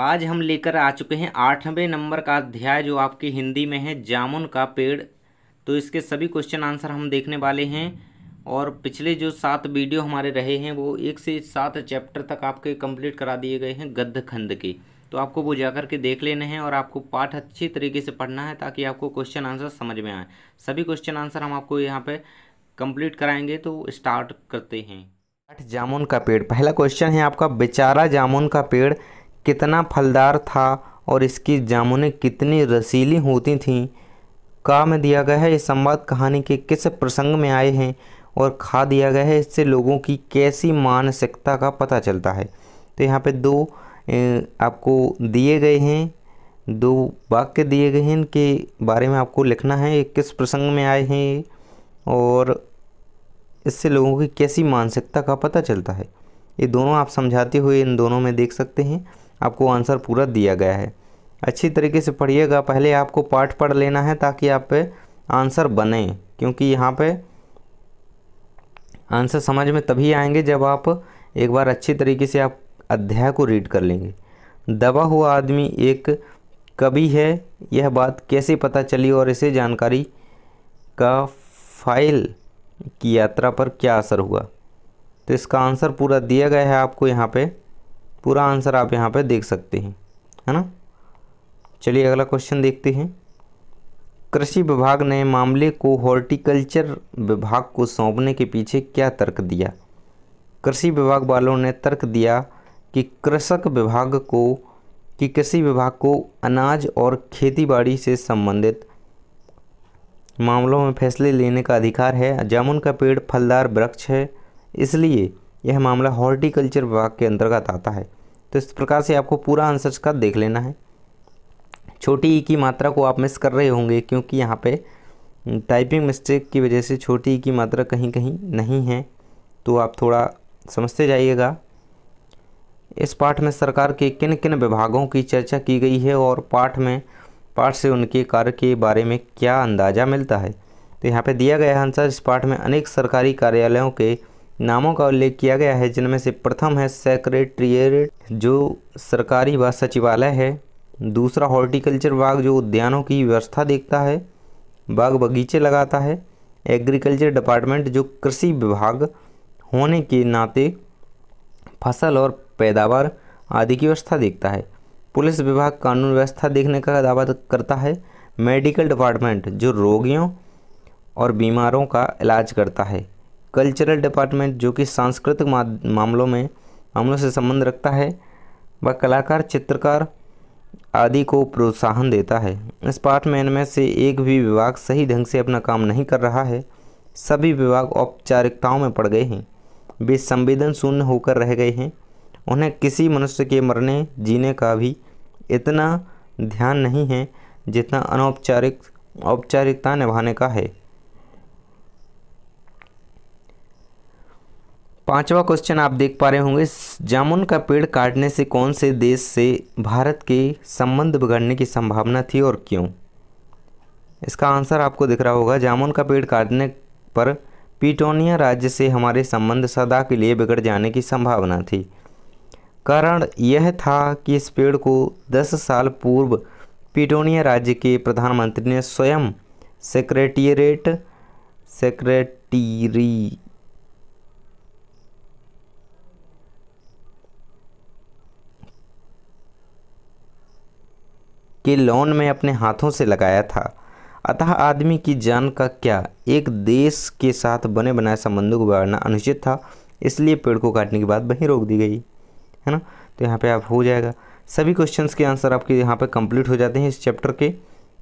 आज हम लेकर आ चुके हैं आठवें नंबर का अध्याय जो आपके हिंदी में है जामुन का पेड़ तो इसके सभी क्वेश्चन आंसर हम देखने वाले हैं और पिछले जो सात वीडियो हमारे रहे हैं वो एक से सात चैप्टर तक आपके कंप्लीट करा दिए गए हैं गद्ध खंड के तो आपको वो जाकर के देख लेने हैं और आपको पाठ अच्छी तरीके से पढ़ना है ताकि आपको क्वेश्चन आंसर समझ में आए सभी क्वेश्चन आंसर हम आपको यहाँ पर कंप्लीट कराएंगे तो स्टार्ट करते हैं आठ जामुन का पेड़ पहला क्वेश्चन है आपका बेचारा जामुन का पेड़ कितना फलदार था और इसकी जामुनें कितनी रसीली होती थीं का में दिया गया है ये संवाद कहानी के किस प्रसंग में आए हैं और खा दिया गया है इससे लोगों की कैसी मानसिकता का पता चलता है तो यहाँ पे दो आपको दिए गए हैं दो वाक्य दिए गए हैं इनके बारे में आपको लिखना है ये किस प्रसंग में आए हैं और इससे लोगों की कैसी मानसिकता का पता चलता है ये दोनों आप समझाते हुए इन दोनों में देख सकते हैं आपको आंसर पूरा दिया गया है अच्छी तरीके से पढ़िएगा पहले आपको पाठ पढ़ लेना है ताकि आप पे आंसर बने क्योंकि यहाँ पे आंसर समझ में तभी आएंगे जब आप एक बार अच्छी तरीके से आप अध्याय को रीड कर लेंगे दबा हुआ आदमी एक कवि है यह बात कैसे पता चली और इसे जानकारी का फाइल की यात्रा पर क्या असर हुआ तो इसका आंसर पूरा दिया गया है आपको यहाँ पे पूरा आंसर आप यहाँ पर देख सकते हैं है ना चलिए अगला क्वेश्चन देखते हैं कृषि विभाग ने मामले को हॉर्टिकल्चर विभाग को सौंपने के पीछे क्या तर्क दिया कृषि विभाग वालों ने तर्क दिया कि कृषक विभाग को कि कृषि विभाग को अनाज और खेतीबाड़ी से संबंधित मामलों में फैसले लेने का अधिकार है जामुन का पेड़ फलदार वृक्ष है इसलिए यह मामला हॉर्टिकल्चर विभाग के अंतर्गत आता है तो इस प्रकार से आपको पूरा आंसर का देख लेना है छोटी ई e की मात्रा को आप मिस कर रहे होंगे क्योंकि यहाँ पे टाइपिंग मिस्टेक की वजह से छोटी ई e की मात्रा कहीं कहीं नहीं है तो आप थोड़ा समझते जाइएगा इस पाठ में सरकार के किन किन विभागों की चर्चा की गई है और पाठ में पाठ से उनके कार्य के बारे में क्या अंदाज़ा मिलता है तो यहाँ पे दिया गया आंसर इस पाठ में अनेक सरकारी कार्यालयों के नामों का उल्लेख किया गया है जिनमें से प्रथम है सेक्रेटरिएट जो सरकारी व सचिवालय है दूसरा हॉर्टिकल्चर बाग जो उद्यानों की व्यवस्था देखता है बाग बगीचे लगाता है एग्रीकल्चर डिपार्टमेंट जो कृषि विभाग होने के नाते फसल और पैदावार आदि की व्यवस्था देखता है पुलिस विभाग कानून व्यवस्था देखने का दावा करता है मेडिकल डिपार्टमेंट जो रोगियों और बीमारों का इलाज करता है कल्चरल डिपार्टमेंट जो कि सांस्कृतिक मामलों में मामलों से संबंध रखता है व कलाकार चित्रकार आदि को प्रोत्साहन देता है इस पाठ में इनमें से एक भी विभाग सही ढंग से अपना काम नहीं कर रहा है सभी विभाग औपचारिकताओं में पड़ गए हैं वे संवेदन शून्य होकर रह गए हैं उन्हें किसी मनुष्य के मरने जीने का भी इतना ध्यान नहीं है जितना अनौपचारिक औपचारिकता निभाने का है पांचवा क्वेश्चन आप देख पा रहे होंगे जामुन का पेड़ काटने से कौन से देश से भारत के संबंध बिगड़ने की संभावना थी और क्यों इसका आंसर आपको दिख रहा होगा जामुन का पेड़ काटने पर पीटोनिया राज्य से हमारे संबंध सदा के लिए बिगड़ जाने की संभावना थी कारण यह था कि इस पेड़ को 10 साल पूर्व पीटोनिया राज्य के प्रधानमंत्री ने स्वयं सेक्रेटेरिएट सेक्रेटरी के लोन में अपने हाथों से लगाया था अतः आदमी की जान का क्या एक देश के साथ बने बनाए संबंधों को बिगाड़ना अनुचित था इसलिए पेड़ को काटने के बाद वहीं रोक दी गई है ना तो यहाँ पे आप हो जाएगा सभी क्वेश्चंस के आंसर आपके यहाँ पे कंप्लीट हो जाते हैं इस चैप्टर के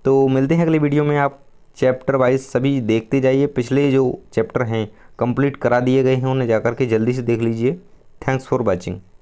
तो मिलते हैं अगले वीडियो में आप चैप्टर वाइज सभी देखते जाइए पिछले जो चैप्टर हैं कंप्लीट करा दिए गए हैं उन्हें जाकर के जल्दी से देख लीजिए थैंक्स फॉर वॉचिंग